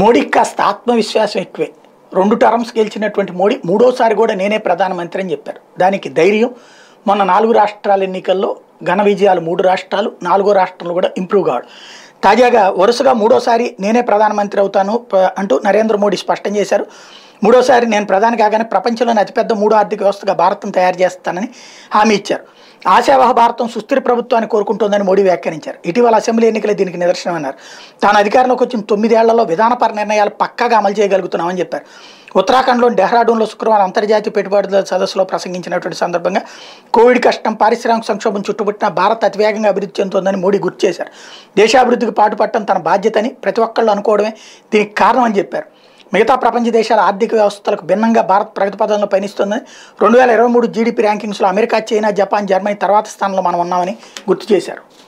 మోడీకి కాస్త ఆత్మవిశ్వాసం ఎక్కువే రెండు టర్మ్స్ గెలిచినటువంటి మోడీ మూడోసారి కూడా నేనే ప్రధానమంత్రి అని చెప్పారు దానికి ధైర్యం మొన్న నాలుగు రాష్ట్రాల ఎన్నికల్లో ఘన విజయాలు మూడు రాష్ట్రాలు నాలుగో రాష్ట్రంలో కూడా ఇంప్రూవ్ కావడం తాజాగా వరుసగా మూడోసారి నేనే ప్రధానమంత్రి అవుతాను అంటూ నరేంద్ర మోడీ స్పష్టం చేశారు మూడోసారి నేను ప్రధాని కాగానే ప్రపంచంలోని అతిపెద్ద మూడో ఆర్థిక వ్యవస్థగా భారతం తయారు చేస్తానని హామీ ఇచ్చారు ఆశావహ భారతం సుస్థిర ప్రభుత్వాన్ని కోరుకుంటోందని మోడీ వ్యాఖ్యానించారు ఇటీవల అసెంబ్లీ ఎన్నికలే దీనికి అన్నారు తాను అధికారంలోకి వచ్చిన తొమ్మిదేళ్లలో విధానపర నిర్ణయాలు పక్కాగా అమలు చేయగలుగుతున్నామని చెప్పారు ఉత్తరాఖండ్లోని డెహ్రాడూన్లో శుక్రవారం అంతర్జాతీయ పెట్టుబడుల సదస్సులో ప్రసంగించినటువంటి సందర్భంగా కోవిడ్ కష్టం పారిశ్రామిక సంక్షోభం చుట్టుపట్టిన భారత్ అతివేగంగా అభివృద్ధి చెందుతోందని మోడీ గుర్తు చేశారు దేశాభివృద్ధికి పాటుపడటం తన బాధ్యతని ప్రతి ఒక్కళ్ళు అనుకోవడమే దీనికి కారణమని చెప్పారు మిగతా ప్రపంచ దేశాల ఆర్థిక వ్యవస్థలకు భిన్నంగా భారత్ ప్రగతి పదంలో పయనిస్తుంది రెండు వేల ఇరవై మూడు జీడిపి ర్యాంకింగ్స్లో అమెరికా చైనా జపాన్ జర్మనీ తర్వాత స్థానంలో మనం ఉన్నామని గుర్తు చేశారు